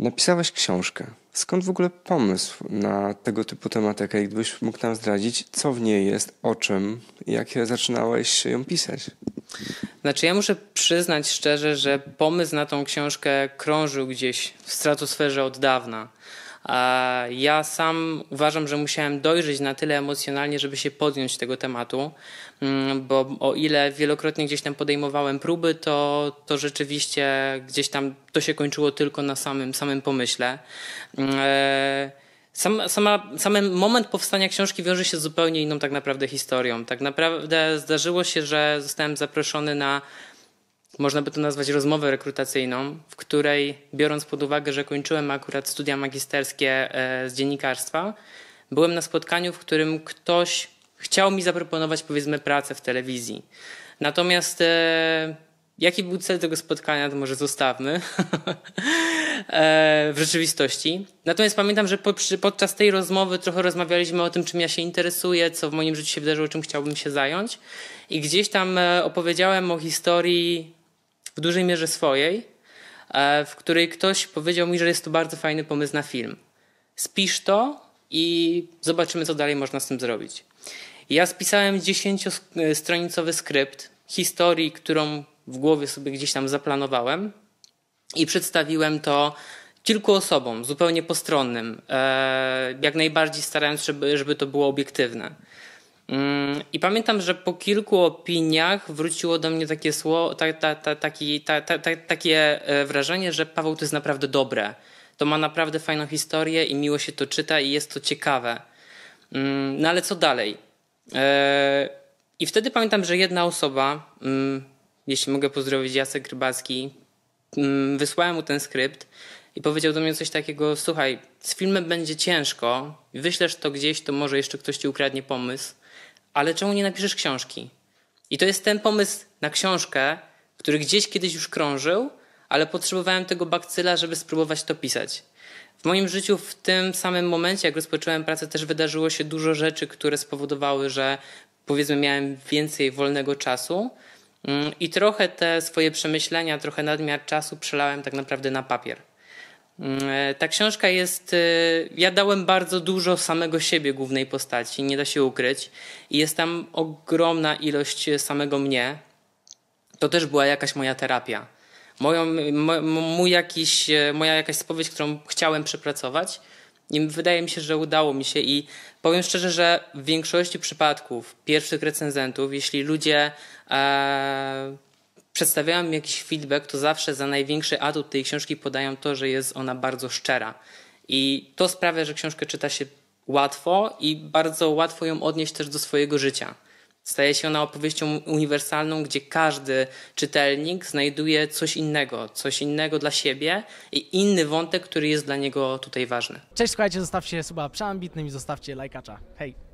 Napisałeś książkę. Skąd w ogóle pomysł na tego typu tematykę? I gdybyś mógł nam zdradzić, co w niej jest, o czym, jak zaczynałeś ją pisać? Znaczy, ja muszę przyznać szczerze, że pomysł na tą książkę krążył gdzieś w stratosferze od dawna. Ja sam uważam, że musiałem dojrzeć na tyle emocjonalnie, żeby się podjąć tego tematu, mm, bo o ile wielokrotnie gdzieś tam podejmowałem próby, to, to rzeczywiście gdzieś tam to się kończyło tylko na samym, samym pomyśle. Mm, e, sam, sama, samy moment powstania książki wiąże się z zupełnie inną tak naprawdę historią. Tak naprawdę zdarzyło się, że zostałem zaproszony na można by to nazwać rozmowę rekrutacyjną, w której, biorąc pod uwagę, że kończyłem akurat studia magisterskie e, z dziennikarstwa, byłem na spotkaniu, w którym ktoś chciał mi zaproponować, powiedzmy, pracę w telewizji. Natomiast e, jaki był cel tego spotkania, to może zostawmy e, w rzeczywistości. Natomiast pamiętam, że podczas tej rozmowy trochę rozmawialiśmy o tym, czym ja się interesuję, co w moim życiu się wydarzyło, czym chciałbym się zająć. I gdzieś tam opowiedziałem o historii w dużej mierze swojej, e, w której ktoś powiedział mi, że jest to bardzo fajny pomysł na film. Spisz to i zobaczymy, co dalej można z tym zrobić. Ja spisałem dziesięciostronicowy skrypt historii, którą w głowie sobie gdzieś tam zaplanowałem i przedstawiłem to kilku osobom, zupełnie postronnym, e, jak najbardziej starając się, żeby, żeby to było obiektywne. Mm, I pamiętam, że po kilku opiniach wróciło do mnie takie, słowo, ta, ta, ta, taki, takie e, wrażenie, że Paweł to jest naprawdę dobre. To ma naprawdę fajną historię i miło się to czyta i jest to ciekawe. Mm, no ale co dalej? E, I wtedy pamiętam, że jedna osoba, mm, jeśli mogę pozdrowić Jacek Rybacki, wysłałem mu ten skrypt i powiedział do mnie coś takiego: Słuchaj, z filmem będzie ciężko, wyślesz to gdzieś, to może jeszcze ktoś ci ukradnie pomysł, ale czemu nie napiszesz książki? I to jest ten pomysł na książkę, który gdzieś kiedyś już krążył, ale potrzebowałem tego bakcyla, żeby spróbować to pisać. W moim życiu w tym samym momencie, jak rozpocząłem pracę, też wydarzyło się dużo rzeczy, które spowodowały, że powiedzmy miałem więcej wolnego czasu mm, i trochę te swoje przemyślenia, trochę nadmiar czasu przelałem tak naprawdę na papier. Mm, e, ta książka jest. E, ja dałem bardzo dużo samego siebie głównej postaci, nie da się ukryć. I jest tam ogromna ilość e, samego mnie. To też była jakaś moja terapia. Moją, mój jakiś, moja jakaś spowiedź, którą chciałem przepracować. I wydaje mi się, że udało mi się. I powiem szczerze, że w większości przypadków pierwszych recenzentów, jeśli ludzie przedstawiają mi jakiś feedback, to zawsze za największy atut tej książki podają to, że jest ona bardzo szczera. I to sprawia, że książkę czyta się łatwo i bardzo łatwo ją odnieść też do swojego życia. Staje się ona opowieścią uniwersalną, gdzie każdy czytelnik znajduje coś innego, coś innego dla siebie i inny wątek, który jest dla niego tutaj ważny. Cześć, słuchajcie, zostawcie suba przeambitnym i zostawcie lajkacza. Hej!